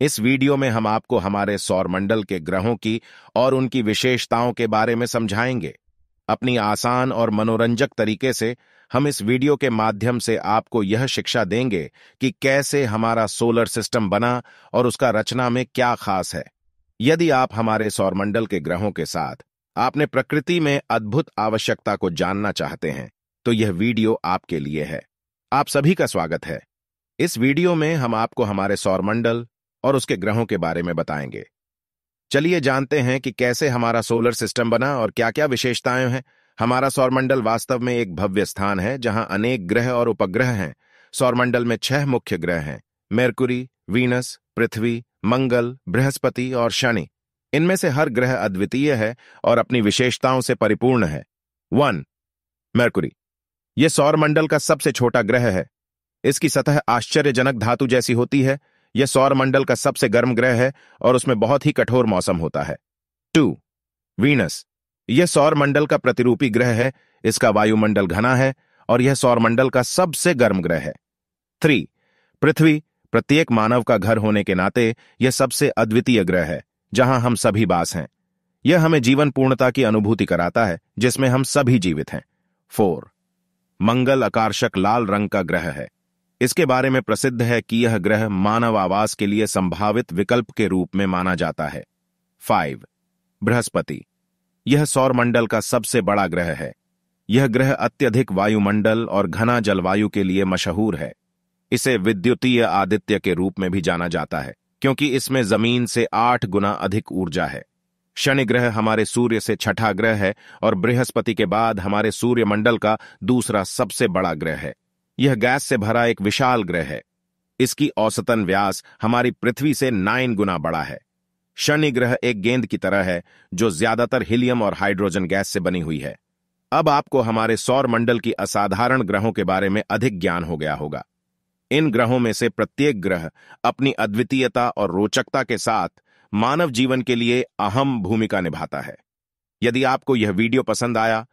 इस वीडियो में हम आपको हमारे सौरमंडल के ग्रहों की और उनकी विशेषताओं के बारे में समझाएंगे अपनी आसान और मनोरंजक तरीके से हम इस वीडियो के माध्यम से आपको यह शिक्षा देंगे कि कैसे हमारा सोलर सिस्टम बना और उसका रचना में क्या खास है यदि आप हमारे सौरमंडल के ग्रहों के साथ आपने प्रकृति में अद्भुत आवश्यकता को जानना चाहते हैं तो यह वीडियो आपके लिए है आप सभी का स्वागत है इस वीडियो में हम आपको हमारे सौरमंडल और उसके ग्रहों के बारे में बताएंगे चलिए जानते हैं कि कैसे हमारा सोलर सिस्टम बना और क्या क्या विशेषताएं हैं हमारा सौरमंडल वास्तव में एक भव्य स्थान है जहां अनेक ग्रह और उपग्रह हैं सौरमंडल में छह मुख्य ग्रह हैं मेरकुरी वीनस पृथ्वी मंगल बृहस्पति और शनि इनमें से हर ग्रह अद्वितीय है और अपनी विशेषताओं से परिपूर्ण है वन मेरकुरी यह सौरमंडल का सबसे छोटा ग्रह है इसकी सतह आश्चर्यजनक धातु जैसी होती है यह सौर मंडल का सबसे गर्म ग्रह है और उसमें बहुत ही कठोर मौसम होता है टू वीनस यह सौर मंडल का प्रतिरूपी ग्रह है इसका वायुमंडल घना है और यह सौर मंडल का सबसे गर्म ग्रह है थ्री पृथ्वी प्रत्येक मानव का घर होने के नाते यह सबसे अद्वितीय ग्रह है जहां हम सभी बास हैं यह हमें जीवन पूर्णता की अनुभूति कराता है जिसमें हम सभी जीवित हैं फोर मंगल आकर्षक लाल रंग का ग्रह है इसके बारे में प्रसिद्ध है कि यह ग्रह मानव आवास के लिए संभावित विकल्प के रूप में माना जाता है फाइव बृहस्पति यह सौरमंडल का सबसे बड़ा ग्रह है यह ग्रह अत्यधिक वायुमंडल और घना जलवायु के लिए मशहूर है इसे विद्युतीय आदित्य के रूप में भी जाना जाता है क्योंकि इसमें जमीन से आठ गुना अधिक ऊर्जा है शनि ग्रह हमारे सूर्य से छठा ग्रह है और बृहस्पति के बाद हमारे सूर्यमंडल का दूसरा सबसे बड़ा ग्रह है यह गैस से भरा एक विशाल ग्रह है इसकी औसतन व्यास हमारी पृथ्वी से नाइन गुना बड़ा है शनि ग्रह एक गेंद की तरह है जो ज्यादातर हीलियम और हाइड्रोजन गैस से बनी हुई है अब आपको हमारे सौर मंडल की असाधारण ग्रहों के बारे में अधिक ज्ञान हो गया होगा इन ग्रहों में से प्रत्येक ग्रह अपनी अद्वितीयता और रोचकता के साथ मानव जीवन के लिए अहम भूमिका निभाता है यदि आपको यह वीडियो पसंद आया